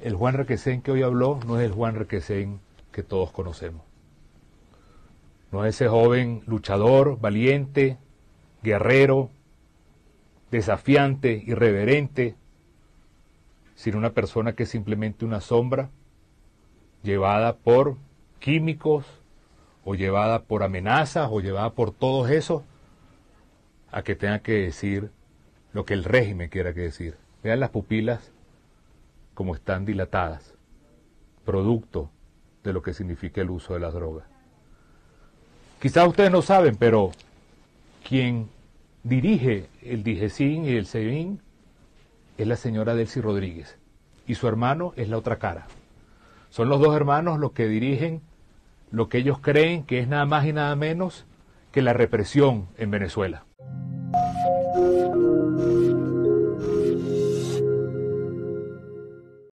el Juan Requesén que hoy habló no es el Juan Requesén que todos conocemos. No es ese joven luchador, valiente, guerrero, desafiante, irreverente, sino una persona que es simplemente una sombra llevada por químicos o llevada por amenazas o llevada por todos eso a que tenga que decir lo que el régimen quiera que decir. Vean las pupilas como están dilatadas, producto de lo que significa el uso de las drogas. Quizás ustedes no saben, pero quien dirige el DIGESIN y el SEBIN es la señora Delcy Rodríguez y su hermano es la otra cara. Son los dos hermanos los que dirigen lo que ellos creen que es nada más y nada menos que la represión en Venezuela.